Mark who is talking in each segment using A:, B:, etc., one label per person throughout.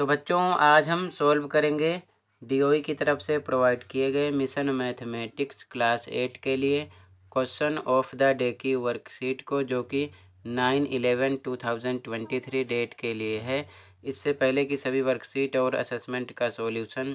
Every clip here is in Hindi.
A: तो बच्चों आज हम सॉल्व करेंगे डीओई e की तरफ से प्रोवाइड किए गए मिशन मैथमेटिक्स क्लास एट के लिए क्वेश्चन ऑफ द डे की वर्कशीट को जो कि nine eleven two thousand twenty three date के लिए है इससे पहले की सभी वर्कशीट और असेसमेंट का सॉल्यूशन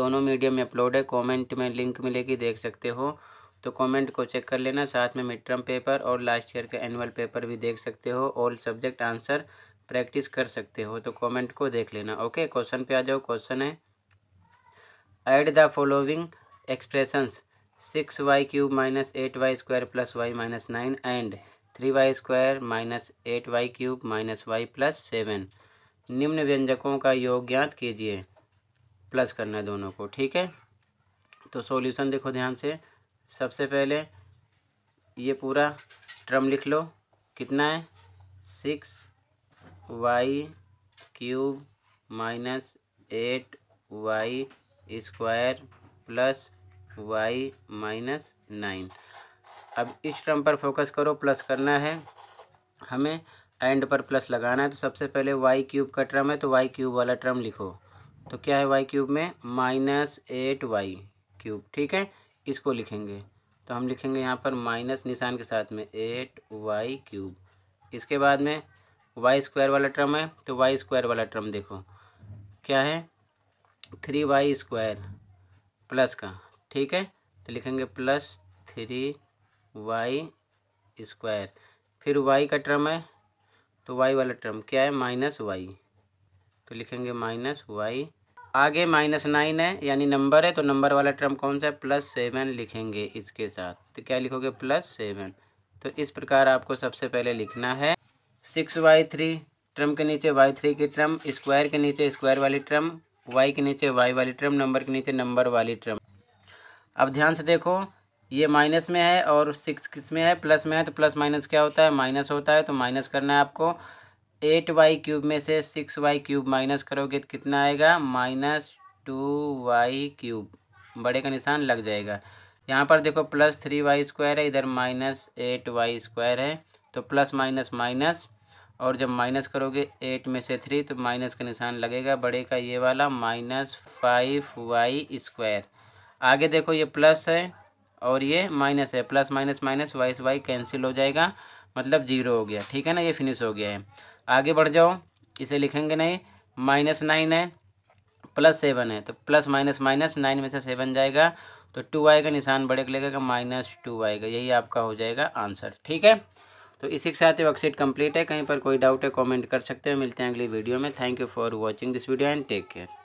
A: दोनों मीडियम में अपलोड है कमेंट में लिंक मिलेगी देख सकते हो तो कमेंट को चेक कर लेना साथ में मिड टर्म पेपर और लास्ट ईयर के एनुअल पेपर भी देख सकते हो ऑल सब्जेक्ट आंसर प्रैक्टिस कर सकते हो तो कमेंट को देख लेना ओके क्वेश्चन पे आ जाओ क्वेश्चन है add the following expressions six y cube minus eight y square plus y minus nine and three y square minus eight y cube minus y plus seven निम्न व्यंजकों का योग ज्ञात कीजिए प्लस करना दोनों को ठीक है तो सॉल्यूशन देखो ध्यान से सबसे पहले ये पूरा ट्रम लिख लो कितना है six y cube minus eight y square plus y minus nine अब इस टर्म पर फोकस करो प्लस करना है हमें एंड पर प्लस लगाना है तो सबसे पहले वाई क्यूब का टर्म है तो वाई क्यूब वाला टर्म लिखो तो क्या है वाई क्यूब में माइनस एट वाई क्यूब ठीक है इसको लिखेंगे तो हम लिखेंगे यहाँ पर माइनस निशान के साथ में एट वाई क्यूब इसके बाद में वाई स्क्वायर वाला टर्म है तो वाई स्क्वायर वाला टर्म देखो क्या है थ्री वाई स्क्वायर प्लस का ठीक है तो लिखेंगे प्लस थ्री वाई स्क्वायर फिर वाई का टर्म है तो वाई वाला टर्म क्या है माइनस वाई तो लिखेंगे माइनस वाई आगे माइनस नाइन है यानी नंबर है तो नंबर वाला टर्म कौन सा है प्लस सेवन लिखेंगे इसके साथ तो क्या लिखोगे प्लस सेवन तो इस प्रकार आपको सबसे पहले लिखना है सिक्स वाई थ्री ट्रम के नीचे वाई थ्री की ट्रम स्क्वायर के नीचे स्क्वायर वाली ट्रम वाई के नीचे वाई वाली ट्रम नंबर के नीचे नंबर वाली ट्रम अब ध्यान से देखो ये माइनस में है और सिक्स किस में है प्लस में है तो प्लस माइनस क्या होता है माइनस होता है तो माइनस करना है आपको एट वाई क्यूब में से सिक्स वाई क्यूब माइनस करोगे तो कितना आएगा माइनस टू वाई क्यूब बड़े का निशान लग जाएगा यहाँ पर देखो प्लस थ्री वाई स्क्वायर है इधर माइनस एट वाई स्क्वायर है तो प्लस माइनस माइनस और जब माइनस करोगे एट में से थ्री तो माइनस का निशान लगेगा बड़े का ये वाला माइनस फाइव वाई स्क्वायर आगे देखो ये प्लस है और ये माइनस है plus minus minus y y cancel हो जाएगा मतलब जीरो हो गया ठीक है ना ये फिनिश हो गया है आगे बढ़ जाओ इसे लिखेंगे नहीं माइनस नाइन है प्लस सेवन है तो प्लस माइनस माइनस नाइन में से सेवन जाएगा तो टू आएगा निशान बड़े लगेगा माइनस टू आएगा यही आपका हो जाएगा आंसर ठीक है तो इसी के साथ ही वर्कशीट कंप्लीट है कहीं पर कोई डाउट है कमेंट कर सकते हैं मिलते हैं अगली वीडियो में thank you for watching this video and take care